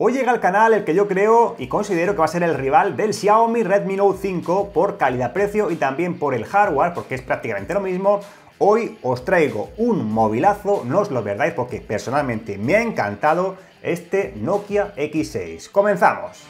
Hoy llega al canal el que yo creo y considero que va a ser el rival del Xiaomi Redmi Note 5 por calidad-precio y también por el hardware, porque es prácticamente lo mismo. Hoy os traigo un movilazo, no os lo perdáis porque personalmente me ha encantado este Nokia X6. ¡Comenzamos!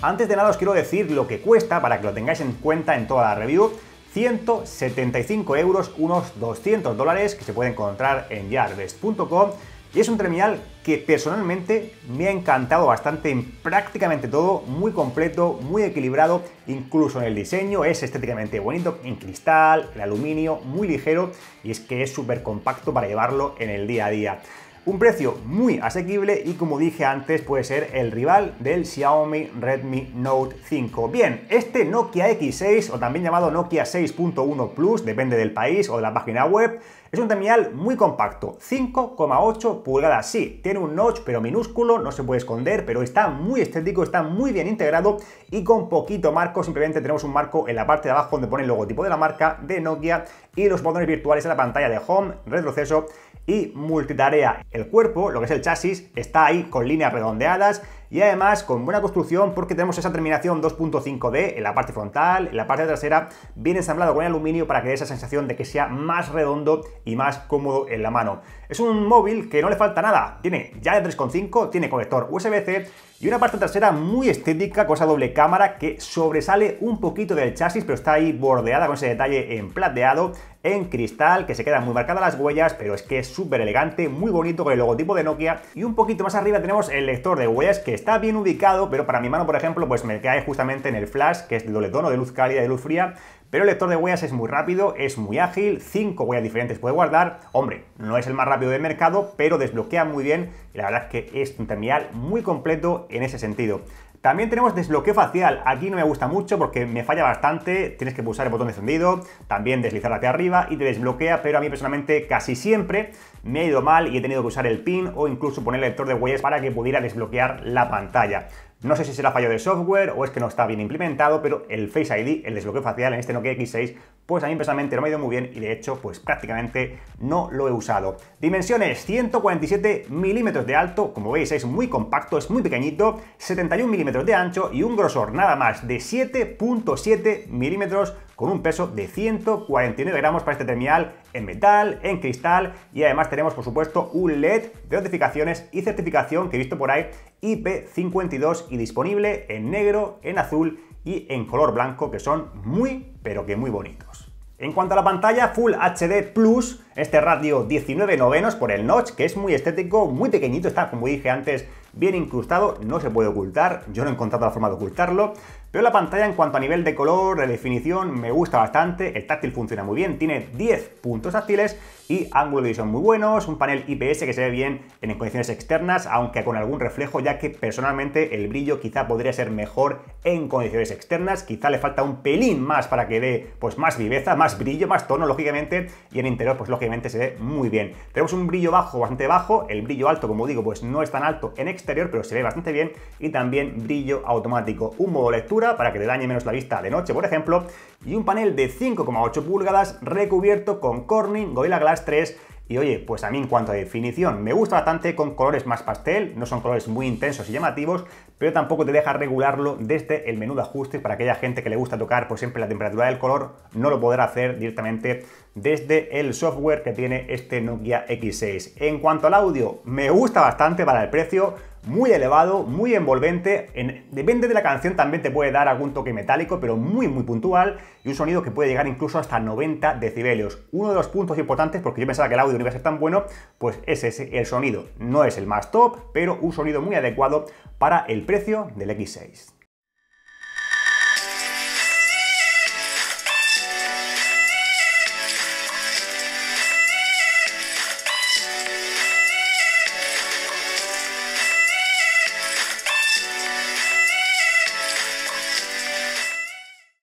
Antes de nada os quiero decir lo que cuesta para que lo tengáis en cuenta en toda la review. 175 euros, unos 200 dólares que se puede encontrar en yardbest.com y es un terminal que personalmente me ha encantado bastante en prácticamente todo, muy completo, muy equilibrado, incluso en el diseño, es estéticamente bonito, en cristal, en aluminio, muy ligero y es que es súper compacto para llevarlo en el día a día. Un precio muy asequible y como dije antes puede ser el rival del Xiaomi Redmi Note 5. Bien, este Nokia X6 o también llamado Nokia 6.1 Plus, depende del país o de la página web, es un terminal muy compacto, 5,8 pulgadas. Sí, tiene un notch pero minúsculo, no se puede esconder, pero está muy estético, está muy bien integrado y con poquito marco. Simplemente tenemos un marco en la parte de abajo donde pone el logotipo de la marca, de Nokia y los botones virtuales en la pantalla de Home, retroceso y multitarea. El cuerpo, lo que es el chasis, está ahí con líneas redondeadas y además con buena construcción porque tenemos esa terminación 2.5D en la parte frontal, en la parte trasera, bien ensamblado con aluminio para que dé esa sensación de que sea más redondo y más cómodo en la mano. Es un móvil que no le falta nada. Tiene ya 3.5, tiene conector USB-C y una parte trasera muy estética con esa doble cámara que sobresale un poquito del chasis, pero está ahí bordeada con ese detalle en plateado, en cristal, que se quedan muy marcadas las huellas, pero es que es súper elegante, muy bonito con el logotipo de Nokia. Y un poquito más arriba tenemos el lector de huellas que está bien ubicado, pero para mi mano, por ejemplo, pues me cae justamente en el flash, que es el doble tono de luz cálida y de luz fría, pero el lector de huellas es muy rápido, es muy ágil, 5 huellas diferentes puede guardar. Hombre, no es el más rápido del mercado, pero desbloquea muy bien y la verdad es que es un terminal muy completo en ese sentido. También tenemos desbloqueo facial, aquí no me gusta mucho porque me falla bastante, tienes que pulsar el botón encendido, también deslizar hacia arriba y te desbloquea, pero a mí personalmente casi siempre me ha ido mal y he tenido que usar el pin o incluso poner el lector de huellas para que pudiera desbloquear la pantalla. No sé si será fallo de software o es que no está bien implementado, pero el Face ID, el desbloqueo facial en este Nokia X6, pues a mí personalmente no me ha ido muy bien y de hecho pues prácticamente no lo he usado. Dimensiones 147 milímetros de alto, como veis es muy compacto, es muy pequeñito, 71 milímetros de ancho y un grosor nada más de 7.7 milímetros con un peso de 149 gramos para este terminal en metal, en cristal y además tenemos por supuesto un LED de notificaciones y certificación que he visto por ahí IP52 y disponible en negro, en azul y en color blanco que son muy pero que muy bonitos. En cuanto a la pantalla, Full HD Plus, este radio 19 novenos por el notch, que es muy estético, muy pequeñito, está como dije antes bien incrustado, no se puede ocultar, yo no he encontrado la forma de ocultarlo, pero la pantalla en cuanto a nivel de color, de definición, me gusta bastante, el táctil funciona muy bien, tiene 10 puntos táctiles y ángulo de visión muy buenos, un panel IPS que se ve bien en condiciones externas, aunque con algún reflejo, ya que personalmente el brillo quizá podría ser mejor en condiciones externas, quizá le falta un pelín más para que dé pues más viveza, más brillo, más tono, lógicamente, y en interior pues lógicamente se ve muy bien. Tenemos un brillo bajo, bastante bajo, el brillo alto, como digo, pues no es tan alto en exterior, pero se ve bastante bien, y también brillo automático, un modo lectura para que te dañe menos la vista de noche, por ejemplo, y un panel de 5,8 pulgadas recubierto con Corning Gorilla Glass tres. Y oye, pues a mí en cuanto a definición, me gusta bastante con colores más pastel, no son colores muy intensos y llamativos, pero tampoco te deja regularlo desde el menú de ajuste. para aquella gente que le gusta tocar por siempre la temperatura del color, no lo podrá hacer directamente desde el software que tiene este Nokia X6. En cuanto al audio, me gusta bastante para el precio, muy elevado, muy envolvente. depende de la canción, también te puede dar algún toque metálico, pero muy, muy puntual. Y un sonido que puede llegar incluso hasta 90 decibelios. Uno de los puntos importantes, porque yo pensaba que el audio no iba a ser tan bueno, pues es ese, el sonido. No es el más top, pero un sonido muy adecuado para el precio del X6.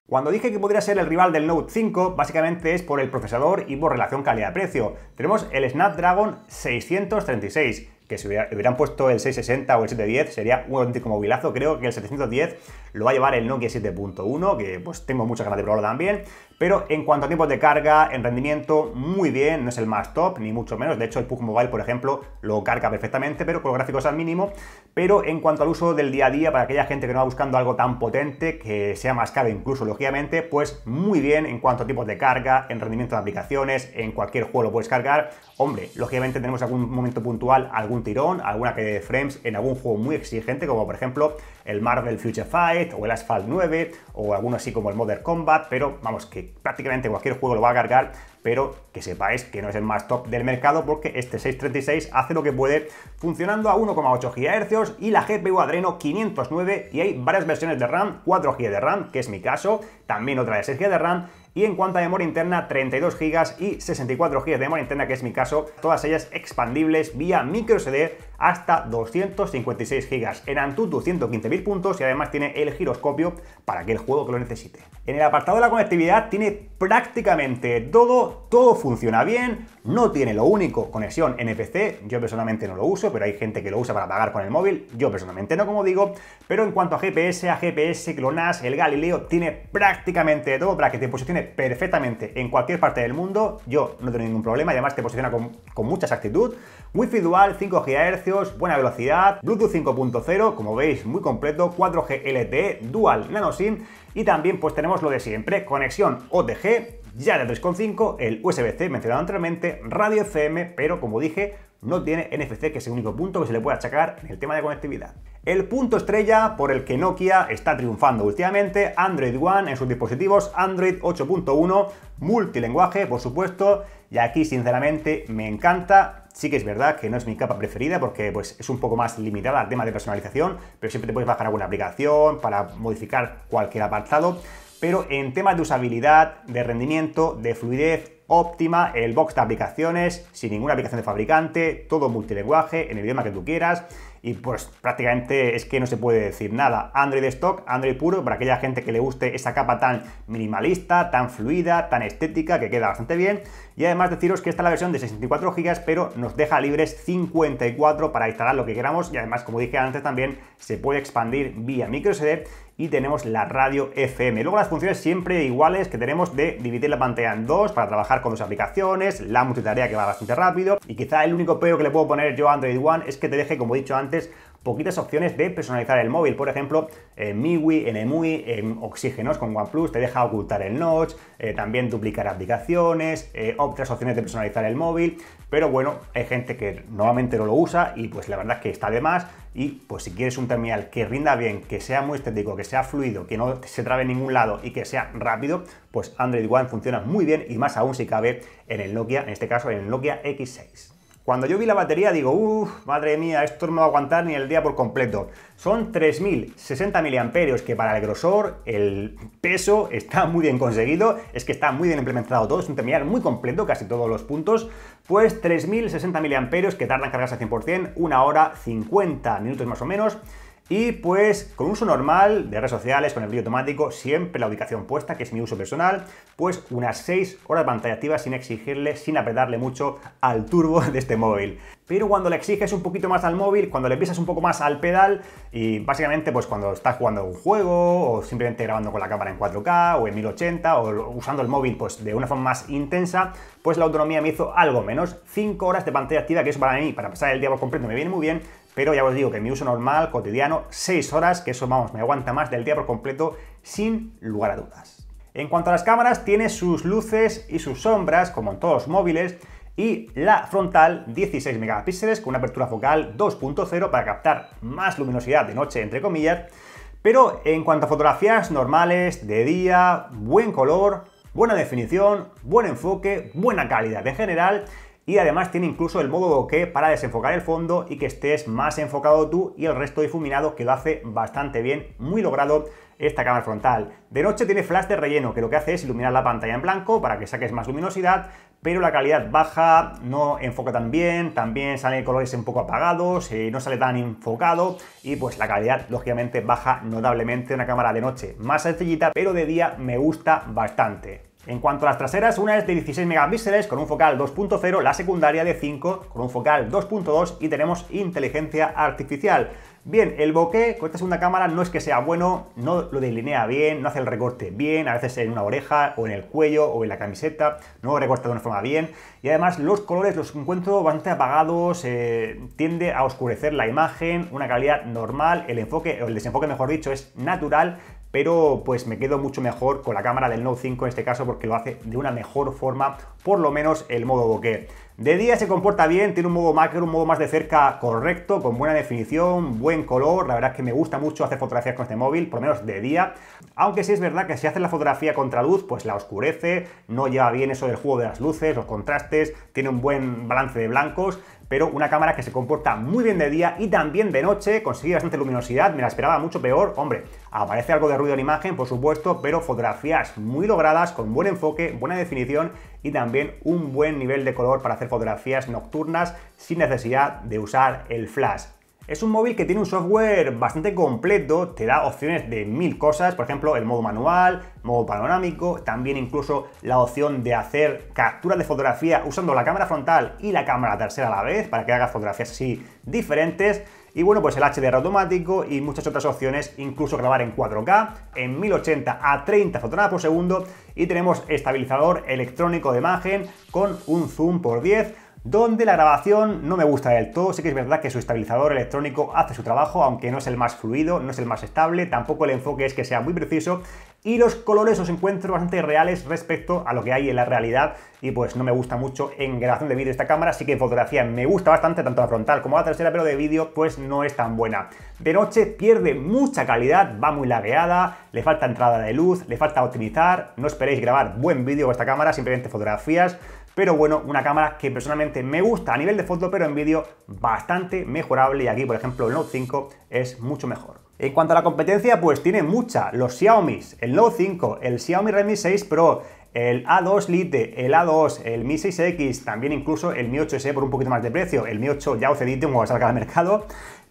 Cuando dije que podría ser el rival del Note 5, básicamente es por el procesador y por relación calidad-precio. Tenemos el Snapdragon 636, que si hubieran puesto el 660 o el 710 sería un auténtico movilazo. Creo que el 710 lo va a llevar el Nokia 7.1, que pues tengo muchas ganas de probarlo también. Pero en cuanto a tiempos de carga, en rendimiento, muy bien, no es el más top, ni mucho menos. De hecho, el PUG Mobile, por ejemplo, lo carga perfectamente, pero con los gráficos al mínimo. Pero en cuanto al uso del día a día, para aquella gente que no va buscando algo tan potente, que sea más caro incluso, lógicamente, pues muy bien en cuanto a tiempos de carga, en rendimiento de aplicaciones, en cualquier juego lo puedes cargar. Hombre, lógicamente tenemos algún momento puntual, algún tirón, alguna que de frames en algún juego muy exigente, como por ejemplo el Marvel Future Fight o el Asphalt 9 o alguno así como el Modern Combat, pero vamos, que prácticamente cualquier juego lo va a cargar, pero que sepáis que no es el más top del mercado porque este 636 hace lo que puede funcionando a 1,8 GHz y la GPU Adreno 509 y hay varias versiones de RAM, 4 GB de RAM, que es mi caso, también otra de 6 GB de RAM y en cuanto a memoria interna, 32 GB y 64 GB de memoria interna, que es mi caso, todas ellas expandibles vía microSD hasta 256 GB. En Antutu 115.000 puntos y además tiene el giroscopio para aquel el juego que lo necesite. En el apartado de la conectividad tiene prácticamente todo, todo funciona bien, no tiene lo único conexión NFC, yo personalmente no lo uso, pero hay gente que lo usa para pagar con el móvil, yo personalmente no, como digo, pero en cuanto a GPS, a GPS, Clonas, el Galileo, tiene prácticamente todo para que te posicione perfectamente en cualquier parte del mundo, yo no tengo ningún problema, además te posiciona con, con mucha exactitud, Wi-Fi dual, 5 GHz, buena velocidad, Bluetooth 5.0, como veis, muy completo, 4G LTE, dual nano SIM, y también pues tenemos lo de siempre, conexión OTG, ya de 3.5, el USB-C mencionado anteriormente, radio FM, pero como dije, no tiene NFC, que es el único punto que se le puede achacar en el tema de conectividad. El punto estrella por el que Nokia está triunfando últimamente, Android One en sus dispositivos, Android 8.1, multilenguaje, por supuesto, y aquí sinceramente me encanta. Sí que es verdad que no es mi capa preferida porque pues, es un poco más limitada al tema de personalización, pero siempre te puedes bajar alguna aplicación para modificar cualquier apartado pero en temas de usabilidad, de rendimiento, de fluidez óptima, el box de aplicaciones, sin ninguna aplicación de fabricante, todo multilenguaje, en el idioma que tú quieras, y pues prácticamente es que no se puede decir nada. Android stock, Android puro, para aquella gente que le guste esa capa tan minimalista, tan fluida, tan estética, que queda bastante bien. Y además deciros que esta la versión de 64 GB, pero nos deja libres 54 para instalar lo que queramos y además, como dije antes también, se puede expandir vía microSD y tenemos la radio FM. Luego las funciones siempre iguales que tenemos de dividir la pantalla en dos para trabajar con dos aplicaciones, la multitarea que va bastante rápido y quizá el único pero que le puedo poner yo a Android One es que te deje, como he dicho antes, poquitas opciones de personalizar el móvil. Por ejemplo, en eh, MIUI, en EMUI, en Oxígenos con OnePlus te deja ocultar el notch, eh, también duplicar aplicaciones, eh, otras opciones de personalizar el móvil. Pero bueno, hay gente que normalmente no lo usa y pues la verdad es que está de más. Y pues si quieres un terminal que rinda bien, que sea muy estético, que sea fluido, que no se trabe en ningún lado y que sea rápido, pues Android One funciona muy bien y más aún si cabe en el Nokia, en este caso en el Nokia X6. Cuando yo vi la batería digo, uff, madre mía, esto no me va a aguantar ni el día por completo. Son 3060 miliamperios, que para el grosor, el peso, está muy bien conseguido, es que está muy bien implementado todo, es un terminal muy completo, casi todos los puntos, pues 3060 miliamperios que tardan en cargarse al 100%, una hora 50 minutos más o menos, y pues con uso normal de redes sociales, con el brillo automático, siempre la ubicación puesta, que es mi uso personal, pues unas 6 horas de pantalla activa sin exigirle, sin apretarle mucho al turbo de este móvil. Pero cuando le exiges un poquito más al móvil, cuando le pisas un poco más al pedal y básicamente pues cuando estás jugando un juego o simplemente grabando con la cámara en 4K o en 1080 o usando el móvil pues de una forma más intensa, pues la autonomía me hizo algo menos. 5 horas de pantalla activa, que eso para mí, para pasar el día por completo me viene muy bien, pero ya os digo que mi uso normal, cotidiano, 6 horas, que eso me aguanta más del día por completo, sin lugar a dudas. En cuanto a las cámaras, tiene sus luces y sus sombras, como en todos los móviles, y la frontal 16 megapíxeles con una apertura focal 2.0 para captar más luminosidad de noche, entre comillas. Pero en cuanto a fotografías normales, de día, buen color, buena definición, buen enfoque, buena calidad en general y además tiene incluso el modo que para desenfocar el fondo y que estés más enfocado tú y el resto difuminado que lo hace bastante bien, muy logrado esta cámara frontal. De noche tiene flash de relleno que lo que hace es iluminar la pantalla en blanco para que saques más luminosidad, pero la calidad baja, no enfoca tan bien, también salen colores un poco apagados, eh, no sale tan enfocado y pues la calidad lógicamente baja notablemente una cámara de noche. Más sencillita, pero de día me gusta bastante. En cuanto a las traseras, una es de 16 megapíxeles con un focal 2.0, la secundaria de 5 con un focal 2.2 y tenemos inteligencia artificial. Bien, el bokeh con esta segunda cámara no es que sea bueno, no lo delinea bien, no hace el recorte bien, a veces en una oreja o en el cuello o en la camiseta, no recorta de una forma bien. Y además los colores los encuentro bastante apagados, eh, tiende a oscurecer la imagen, una calidad normal, el enfoque, o el desenfoque mejor dicho, es natural, pero pues me quedo mucho mejor con la cámara del Note 5 en este caso porque lo hace de una mejor forma, por lo menos el modo bokeh. De día se comporta bien, tiene un modo macro, un modo más de cerca correcto, con buena definición, buen color, la verdad es que me gusta mucho hacer fotografías con este móvil, por lo menos de día, aunque sí es verdad que si haces la fotografía contra luz, pues la oscurece, no lleva bien eso del juego de las luces, los contrastes, tiene un buen balance de blancos, pero una cámara que se comporta muy bien de día y también de noche, consigue bastante luminosidad, me la esperaba mucho peor, hombre, aparece algo de ruido en imagen, por supuesto, pero fotografías muy logradas, con buen enfoque, buena definición y también un buen nivel de color para hacer fotografías nocturnas sin necesidad de usar el flash. Es un móvil que tiene un software bastante completo, te da opciones de mil cosas, por ejemplo, el modo manual, modo panorámico, también incluso la opción de hacer capturas de fotografía usando la cámara frontal y la cámara tercera a la vez para que hagas fotografías así diferentes. Y bueno, pues el HDR automático y muchas otras opciones, incluso grabar en 4K, en 1080 a 30 fotogramas por segundo. Y tenemos estabilizador electrónico de imagen con un zoom por 10 donde la grabación no me gusta del todo. Sí que es verdad que su estabilizador electrónico hace su trabajo, aunque no es el más fluido, no es el más estable, tampoco el enfoque es que sea muy preciso, y los colores os encuentro bastante reales respecto a lo que hay en la realidad y pues no me gusta mucho en grabación de vídeo esta cámara, así que en fotografía me gusta bastante tanto la frontal como la trasera, pero de vídeo pues no es tan buena. De noche pierde mucha calidad, va muy lagueada, le falta entrada de luz, le falta optimizar, no esperéis grabar buen vídeo con esta cámara, simplemente fotografías, pero bueno, una cámara que personalmente me gusta a nivel de foto, pero en vídeo bastante mejorable y aquí por ejemplo el Note 5 es mucho mejor. En cuanto a la competencia, pues tiene mucha. Los Xiaomi, el Note 5, el Xiaomi Redmi 6 Pro, el A2 Lite, el A2, el Mi 6X, también incluso el Mi 8S por un poquito más de precio. El Mi 8 ya va a salga al mercado.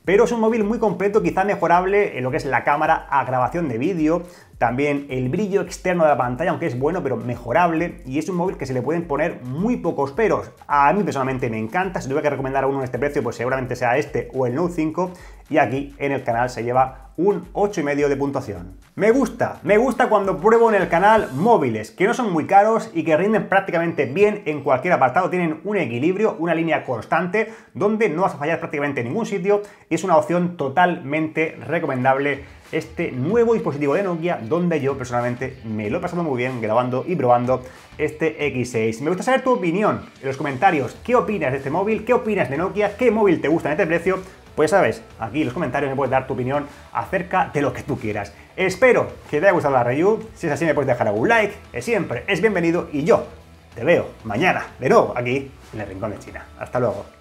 Pero es un móvil muy completo, quizá mejorable en lo que es la cámara a grabación de vídeo, también el brillo externo de la pantalla, aunque es bueno, pero mejorable, y es un móvil que se le pueden poner muy pocos peros. A mí personalmente me encanta, si tuviera que recomendar a uno en este precio, pues seguramente sea este o el Note 5, y aquí en el canal se lleva un 8,5 de puntuación. Me gusta, me gusta cuando pruebo en el canal móviles, que no son muy caros y que rinden prácticamente bien en cualquier apartado, tienen un equilibrio, una línea constante, donde no vas a fallar prácticamente en ningún sitio es una opción totalmente recomendable este nuevo dispositivo de Nokia, donde yo personalmente me lo he pasado muy bien grabando y probando este X6. Me gusta saber tu opinión en los comentarios, qué opinas de este móvil, qué opinas de Nokia, qué móvil te gusta en este precio, pues sabes, aquí en los comentarios me puedes dar tu opinión acerca de lo que tú quieras. Espero que te haya gustado la review. Si es así, me puedes dejar algún like, Es siempre es bienvenido. Y yo te veo mañana de nuevo aquí en el Rincón de China. Hasta luego.